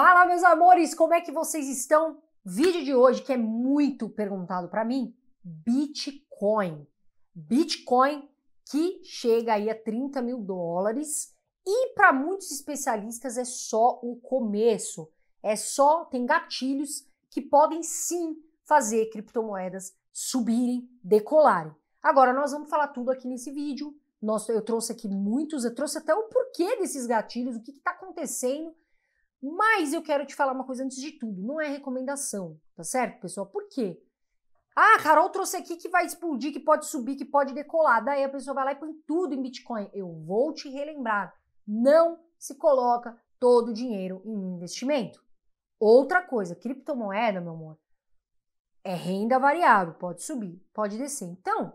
Fala, meus amores, como é que vocês estão? Vídeo de hoje que é muito perguntado para mim, Bitcoin. Bitcoin que chega aí a 30 mil dólares e para muitos especialistas é só o começo. É só, tem gatilhos que podem sim fazer criptomoedas subirem, decolarem. Agora nós vamos falar tudo aqui nesse vídeo. Nossa, eu trouxe aqui muitos, eu trouxe até o porquê desses gatilhos, o que está acontecendo mas eu quero te falar uma coisa antes de tudo, não é recomendação, tá certo, pessoal? Por quê? Ah, Carol trouxe aqui que vai explodir, que pode subir, que pode decolar. Daí a pessoa vai lá e põe tudo em Bitcoin. Eu vou te relembrar, não se coloca todo o dinheiro em investimento. Outra coisa, criptomoeda, meu amor, é renda variável, pode subir, pode descer. Então,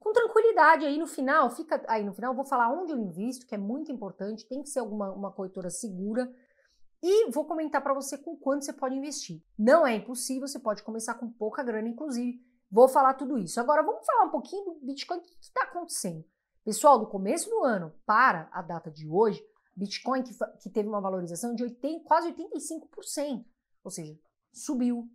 com tranquilidade aí no final, fica aí no final, vou falar onde eu invisto, que é muito importante, tem que ser alguma uma corretora segura. E vou comentar para você com quanto você pode investir. Não é impossível, você pode começar com pouca grana, inclusive. Vou falar tudo isso. Agora vamos falar um pouquinho do Bitcoin, o que está acontecendo? Pessoal, do começo do ano para a data de hoje, Bitcoin que, que teve uma valorização de 80, quase 85%, ou seja, subiu.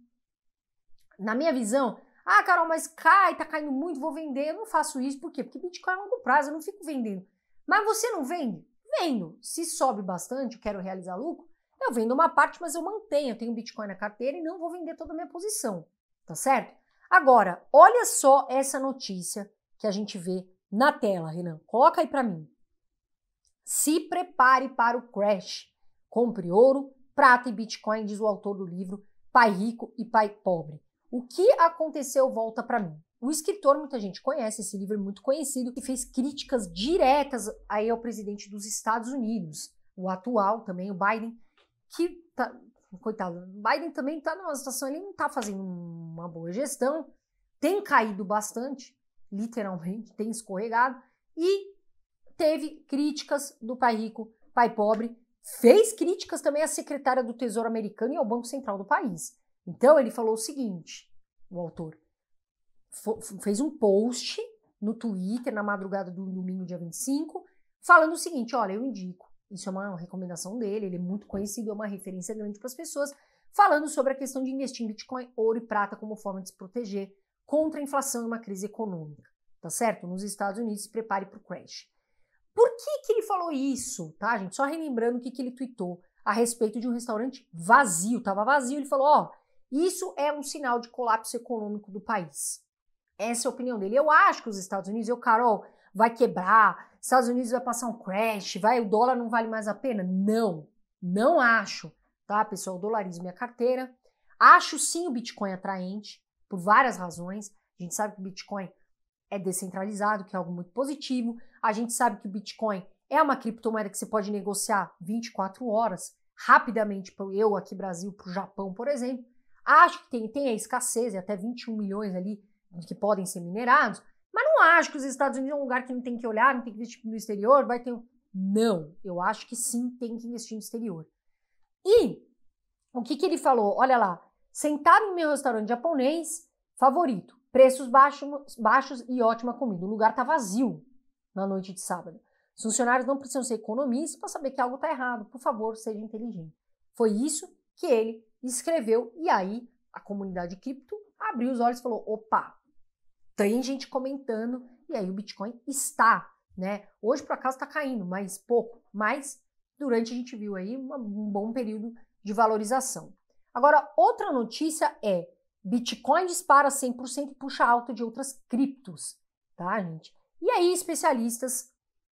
Na minha visão, ah, Carol, mas cai, tá caindo muito, vou vender. Eu não faço isso, por quê? Porque Bitcoin é longo prazo, eu não fico vendendo. Mas você não vende? Vendo. Se sobe bastante, eu quero realizar lucro, eu vendo uma parte, mas eu mantenho, eu tenho Bitcoin na carteira e não vou vender toda a minha posição, tá certo? Agora, olha só essa notícia que a gente vê na tela, Renan. Coloca aí para mim. Se prepare para o crash. Compre ouro, prata e Bitcoin, diz o autor do livro Pai Rico e Pai Pobre. O que aconteceu volta para mim. O escritor, muita gente conhece, esse livro é muito conhecido, que fez críticas diretas aí ao presidente dos Estados Unidos, o atual também, o Biden, que tá, coitado, Biden também está numa situação, ele não está fazendo uma boa gestão, tem caído bastante, literalmente, tem escorregado, e teve críticas do pai rico, pai pobre, fez críticas também à secretária do Tesouro americano e ao Banco Central do país. Então ele falou o seguinte, o autor, fez um post no Twitter na madrugada do domingo, dia 25, falando o seguinte: olha, eu indico isso é uma recomendação dele, ele é muito conhecido, é uma referência grande para as pessoas, falando sobre a questão de investir em Bitcoin, ouro e prata como forma de se proteger contra a inflação e uma crise econômica, tá certo? Nos Estados Unidos, se prepare para o crash. Por que, que ele falou isso, tá, gente? Só relembrando o que, que ele tweetou a respeito de um restaurante vazio, estava vazio, ele falou, ó, isso é um sinal de colapso econômico do país. Essa é a opinião dele. Eu acho que os Estados Unidos, eu, Carol, vai quebrar, Estados Unidos vai passar um crash, vai, o dólar não vale mais a pena? Não, não acho, tá, pessoal? Dolarizo minha carteira. Acho sim o Bitcoin atraente, por várias razões. A gente sabe que o Bitcoin é descentralizado, que é algo muito positivo. A gente sabe que o Bitcoin é uma criptomoeda que você pode negociar 24 horas rapidamente para eu aqui Brasil, para o Japão, por exemplo. Acho que tem, tem a escassez, é até 21 milhões ali que podem ser minerados não acho que os Estados Unidos é um lugar que não tem que olhar, não tem que investir no exterior, vai ter. Não, eu acho que sim tem que investir no exterior. E o que, que ele falou? Olha lá, sentar no meu restaurante japonês, favorito, preços baixos, baixos e ótima comida. O lugar tá vazio na noite de sábado. Os funcionários não precisam ser economistas para saber que algo está errado. Por favor, seja inteligente. Foi isso que ele escreveu e aí a comunidade cripto abriu os olhos e falou: opa, tem gente comentando, e aí o Bitcoin está, né? Hoje por acaso está caindo, mas pouco, mas durante a gente viu aí uma, um bom período de valorização. Agora, outra notícia é: Bitcoin dispara 100% e puxa alta de outras criptos, tá, gente? E aí, especialistas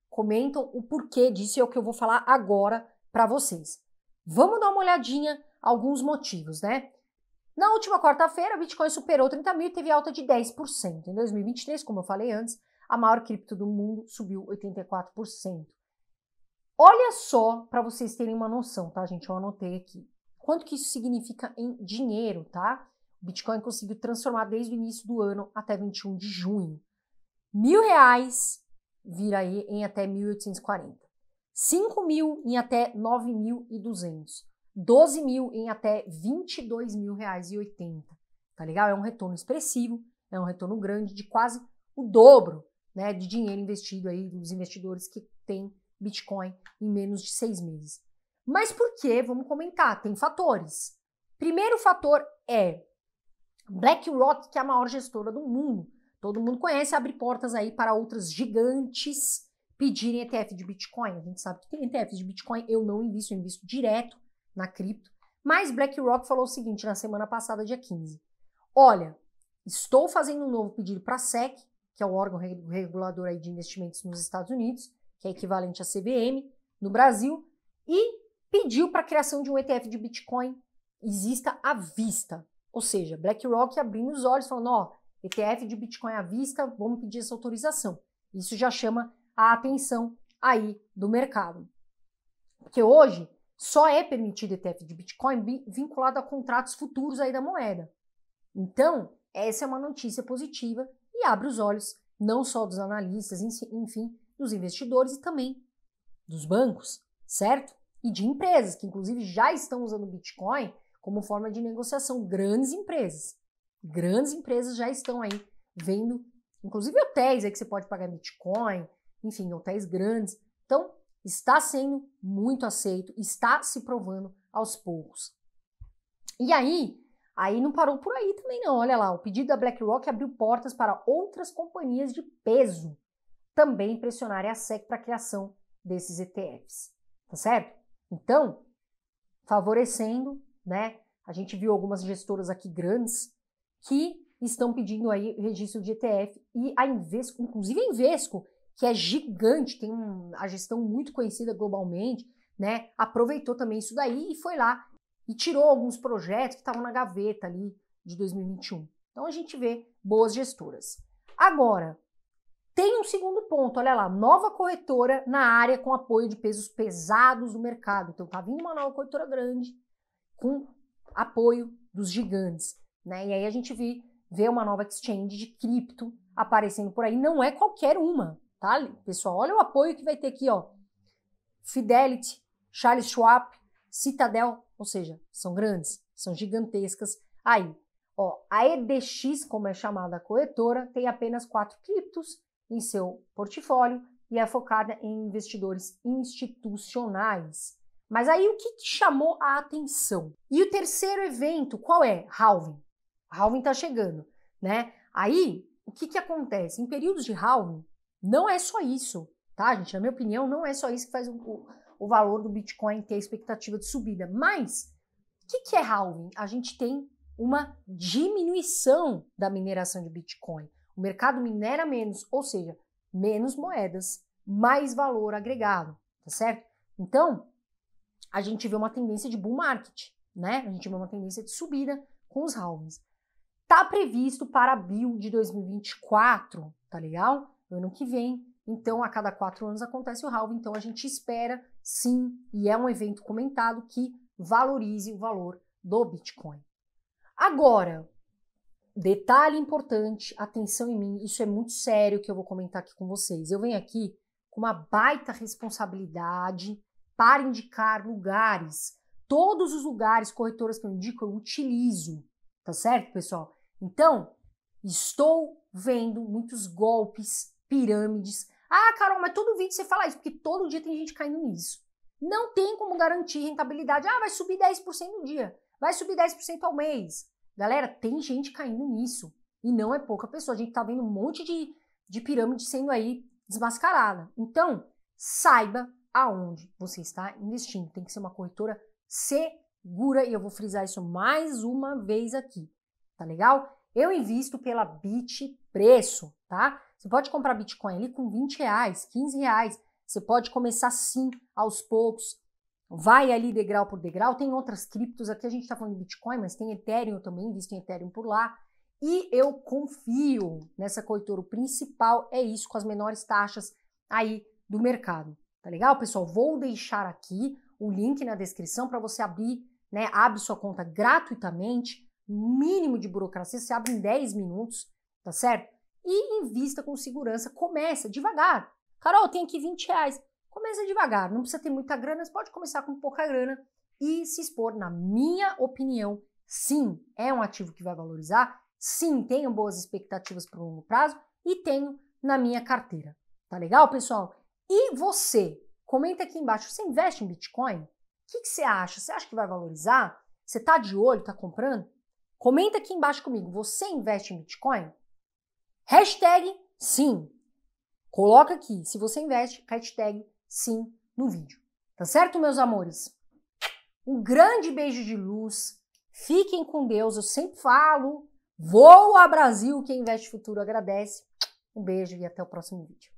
comentam o porquê disso, é o que eu vou falar agora para vocês. Vamos dar uma olhadinha alguns motivos, né? Na última quarta-feira, o Bitcoin superou 30 mil e teve alta de 10%. Em 2023, como eu falei antes, a maior cripto do mundo subiu 84%. Olha só para vocês terem uma noção, tá, gente? Eu anotei aqui. Quanto que isso significa em dinheiro, tá? O Bitcoin conseguiu transformar desde o início do ano até 21 de junho. Mil reais vira aí em até 1.840. 5 mil em até 9.200. 12 mil em até 22 mil reais e 80, tá legal? É um retorno expressivo, é um retorno grande de quase o dobro, né, de dinheiro investido aí dos investidores que têm Bitcoin em menos de seis meses. Mas por que? Vamos comentar, tem fatores. Primeiro fator é BlackRock, que é a maior gestora do mundo. Todo mundo conhece, abre portas aí para outras gigantes pedirem ETF de Bitcoin. A gente sabe que tem ETF de Bitcoin, eu não invisto, eu invisto direto na cripto, mas BlackRock falou o seguinte na semana passada, dia 15. Olha, estou fazendo um novo pedido para a SEC, que é o órgão regulador aí de investimentos nos Estados Unidos, que é equivalente à CVM no Brasil, e pediu para a criação de um ETF de Bitcoin exista à vista. Ou seja, BlackRock abrindo os olhos, falando: ó, ETF de Bitcoin à vista, vamos pedir essa autorização. Isso já chama a atenção aí do mercado. Porque hoje só é permitido ETF de Bitcoin vinculado a contratos futuros aí da moeda. Então, essa é uma notícia positiva e abre os olhos não só dos analistas, enfim, dos investidores e também dos bancos, certo? E de empresas que inclusive já estão usando Bitcoin como forma de negociação, grandes empresas. Grandes empresas já estão aí vendo, inclusive hotéis aí que você pode pagar Bitcoin, enfim, hotéis grandes está sendo muito aceito, está se provando aos poucos. E aí, aí não parou por aí também não. Olha lá, o pedido da BlackRock abriu portas para outras companhias de peso também pressionarem a SEC para a criação desses ETFs, tá certo? Então, favorecendo, né? A gente viu algumas gestoras aqui grandes que estão pedindo aí o registro de ETF e a Invesco, inclusive a Invesco, que é gigante, tem uma a gestão muito conhecida globalmente, né? Aproveitou também isso daí e foi lá e tirou alguns projetos que estavam na gaveta ali de 2021. Então a gente vê boas gestoras. Agora, tem um segundo ponto, olha lá, nova corretora na área com apoio de pesos pesados do mercado. Então tá vindo uma nova corretora grande com apoio dos gigantes, né? E aí a gente vê, vê uma nova exchange de cripto aparecendo por aí, não é qualquer uma tá, pessoal? Olha o apoio que vai ter aqui, ó. Fidelity, Charles Schwab, Citadel, ou seja, são grandes, são gigantescas. Aí, ó, a EDX, como é chamada a corretora, tem apenas quatro criptos em seu portfólio e é focada em investidores institucionais. Mas aí o que, que chamou a atenção? E o terceiro evento, qual é? Halving. Halving está chegando, né? Aí, o que, que acontece? Em períodos de halving, não é só isso, tá, gente? Na minha opinião, não é só isso que faz o, o valor do Bitcoin ter expectativa de subida. Mas o que, que é halving? A gente tem uma diminuição da mineração de Bitcoin. O mercado minera menos, ou seja, menos moedas, mais valor agregado, tá certo? Então, a gente vê uma tendência de bull market, né? A gente vê uma tendência de subida com os halvings. Tá previsto para abril de 2024, tá legal? ano que vem. Então, a cada quatro anos acontece o halving, então a gente espera sim, e é um evento comentado que valorize o valor do Bitcoin. Agora, detalhe importante, atenção em mim, isso é muito sério que eu vou comentar aqui com vocês. Eu venho aqui com uma baita responsabilidade para indicar lugares. Todos os lugares, corretoras que eu indico, eu utilizo, tá certo, pessoal? Então, estou vendo muitos golpes pirâmides. Ah, Carol, mas todo vídeo você fala isso, porque todo dia tem gente caindo nisso. Não tem como garantir rentabilidade. Ah, vai subir 10% no dia, vai subir 10% ao mês. Galera, tem gente caindo nisso. E não é pouca pessoa. A gente tá vendo um monte de, de pirâmide sendo aí desmascarada. Então, saiba aonde você está investindo. Tem que ser uma corretora segura e eu vou frisar isso mais uma vez aqui. Tá legal? Eu invisto pela Bit Preço, tá? Você pode comprar Bitcoin ali com 20 reais, 15 reais. Você pode começar sim, aos poucos. Vai ali degrau por degrau. Tem outras criptos, aqui a gente está falando de Bitcoin, mas tem Ethereum também, visto em Ethereum por lá. E eu confio nessa corretora. O principal é isso, com as menores taxas aí do mercado. Tá legal, pessoal? Vou deixar aqui o link na descrição para você abrir, né? Abre sua conta gratuitamente, mínimo de burocracia, você abre em 10 minutos, tá certo? e invista com segurança. Começa devagar. Carol, tem aqui 20 reais. Começa devagar, não precisa ter muita grana, você pode começar com pouca grana e se expor. Na minha opinião, sim, é um ativo que vai valorizar, sim, tenho boas expectativas para o longo prazo e tenho na minha carteira. Tá legal, pessoal? E você? Comenta aqui embaixo, você investe em Bitcoin? O que, que você acha? Você acha que vai valorizar? Você está de olho, está comprando? Comenta aqui embaixo comigo, você investe em Bitcoin? Hashtag sim. Coloca aqui, se você investe, hashtag sim no vídeo. Tá certo, meus amores? Um grande beijo de luz. Fiquem com Deus. Eu sempre falo. Voa Brasil. Quem investe futuro agradece. Um beijo e até o próximo vídeo.